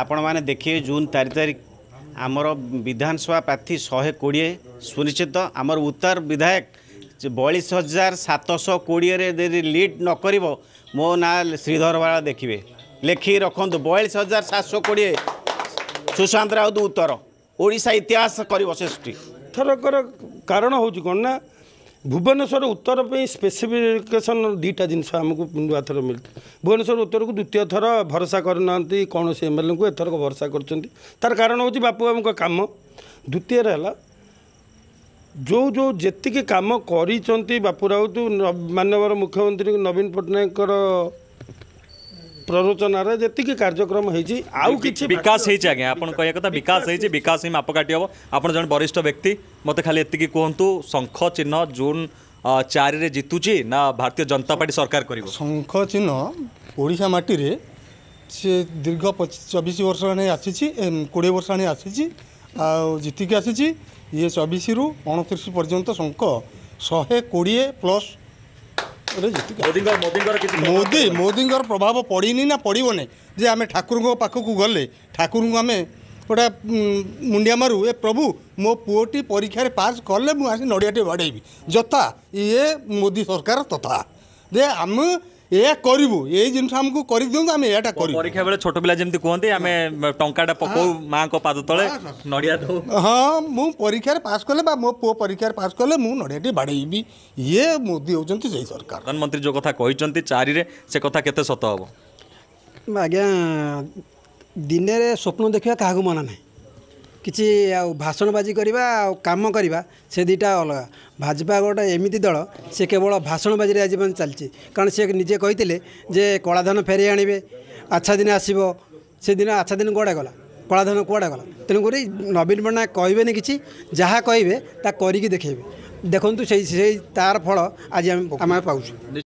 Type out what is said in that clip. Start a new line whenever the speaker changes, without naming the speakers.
ଆପଣମାନେ ଦେଖିବେ ଜୁନ୍ ଚାରି ତାରିଖ ଆମର ବିଧାନସଭା ପ୍ରାର୍ଥୀ ଶହେ କୋଡ଼ିଏ ସୁନିଶ୍ଚିତ ଆମର ଉତ୍ତର ବିଧାୟକ ବୟାଳିଶ ହଜାର ସାତଶହ କୋଡ଼ିଏରେ ଯଦି ଲିଡ୍ ନ କରିବ ମୋ ନାଁ ଶ୍ରୀଧର ବାଳ ଦେଖିବେ ଲେଖି ରଖନ୍ତୁ ବୟାଳିଶ ହଜାର ସାତଶହ କୋଡ଼ିଏ ସୁଶାନ୍ତ ରାଉତ ଉତ୍ତର ଓଡ଼ିଶା ଇତିହାସ କରିବ ସେ
ଥରକର କାରଣ ହେଉଛି କ'ଣ ନା ଭୁବନେଶ୍ୱର ଉତ୍ତର ପାଇଁ ସ୍ପେସିଫିକେସନ୍ ଦୁଇଟା ଜିନିଷ ଆମକୁ ନୂଆ ଥର ମିଳିଛି ଭୁବନେଶ୍ୱର ଉତ୍ତରକୁ ଦ୍ୱିତୀୟ ଥର ଭରସା କରୁନାହାନ୍ତି କୌଣସି ଏମ୍ ଏଲ୍ ଏଙ୍କୁ ଏଥରକ ଭରସା କରୁଛନ୍ତି ତାର କାରଣ ହେଉଛି ବାପୁବାବୁଙ୍କ କାମ ଦ୍ୱିତୀୟରେ ହେଲା ଯେଉଁ ଯେଉଁ ଯେତିକି କାମ କରିଛନ୍ତି ବାପୁ ରାଉତ ମାନ୍ୟବର ମୁଖ୍ୟମନ୍ତ୍ରୀ ନବୀନ ପଟ୍ଟନାୟକଙ୍କର ପ୍ରରୋଚନାର ଯେତିକି କାର୍ଯ୍ୟକ୍ରମ ହେଇଛି ଆଉ କିଛି
ବିକାଶ ହେଇଛି ଆଜ୍ଞା ଆପଣ କହିବା କଥା ବିକାଶ ହେଇଛି ବିକାଶ ହିଁ ମାପକାଠି ହେବ ଆପଣ ଜଣେ ବରିଷ୍ଠ ବ୍ୟକ୍ତି ମୋତେ ଖାଲି ଏତିକି କୁହନ୍ତୁ ଶଙ୍ଖ ଚିହ୍ନ ଜୁନ୍ ଚାରିରେ ଜିତୁଛି ନା ଭାରତୀୟ ଜନତା ପାର୍ଟି ସରକାର କରିବ
ଶଙ୍ଖ ଚିହ୍ନ ଓଡ଼ିଶା ମାଟିରେ ସେ ଦୀର୍ଘ ଚବିଶ ବର୍ଷ ଆଣି ଆସିଛି କୋଡ଼ିଏ ବର୍ଷ ଆଣି ଆସିଛି ଆଉ ଜିତିକି ଆସିଛି ଇଏ ଚବିଶରୁ ଅଣତିରିଶ ପର୍ଯ୍ୟନ୍ତ ଶଙ୍ଖ ଶହେ କୋଡ଼ିଏ ପ୍ଲସ୍ ମୋଦି ମୋଦିଙ୍କର ପ୍ରଭାବ ପଡ଼ିନି ନା ପଡ଼ିବନି ଯେ ଆମେ ଠାକୁରଙ୍କ ପାଖକୁ ଗଲେ ଠାକୁରଙ୍କୁ ଆମେ ଗୋଟେ ମୁଣ୍ଡିଆ ମାରୁ ଏ ପ୍ରଭୁ ମୋ ପୁଅଟି ପରୀକ୍ଷାରେ ପାସ୍ କଲେ ମୁଁ ଆସି ନଡ଼ିଆଟି ବାଡ଼େଇବି ଯଥା ଇଏ ମୋଦି ସରକାର ତଥା ଯେ ଆମେ এয়া করবু এই জিনিস আমাকে করে দিও আমি এটা করি
পরীক্ষা বেড়ে ছোট পিলা যেমন কুহতি আমি টঙ্কাটা পকাও মাঙ্ক পাদ তলে নড়িয়া দৌ
হ্যাঁ মু পরীক্ষার পাস কলে বা মো পুয় পরীক্ষার পাস কলে মু নড়িয়াটি বাড়াইবি ইয়ে মোদি হচ্ছেন সেই সরকার
প্রধানমন্ত্রী যে কথা কইছেন চারিরে সে কথা কেতে সত হব
আজ্ঞা দিনে স্বপ্ন দেখা কাহকু মনে নাই କିଛି ଆଉ ଭାଷଣବାଜି କରିବା ଆଉ କାମ କରିବା ସେ ଦୁଇଟା ଅଲଗା ଭାଜପା ଗୋଟେ ଏମିତି ଦଳ ସେ କେବଳ ଭାଷଣବାଜିରେ ଆଜି ପର୍ଯ୍ୟନ୍ତ ଚାଲିଛି କାରଣ ସେ ନିଜେ କହିଥିଲେ ଯେ କଳାଧନ ଫେରାଇ ଆଣିବେ ଆଚ୍ଛାଦିନ ଆସିବ ସେଦିନ ଆଚ୍ଛାଦିନ କୁଆଡ଼େ ଗଲା କଳାଧନ କୁଆଡ଼େ ଗଲା ତେଣୁକରି ନବୀନ ପଟ୍ଟନାୟକ କହିବେନି କିଛି ଯାହା କହିବେ ତାହା କରିକି ଦେଖେଇବେ ଦେଖନ୍ତୁ ସେଇ ସେଇ ତା'ର ଫଳ ଆଜି ଆମେ ଆମେ ପାଉଛୁ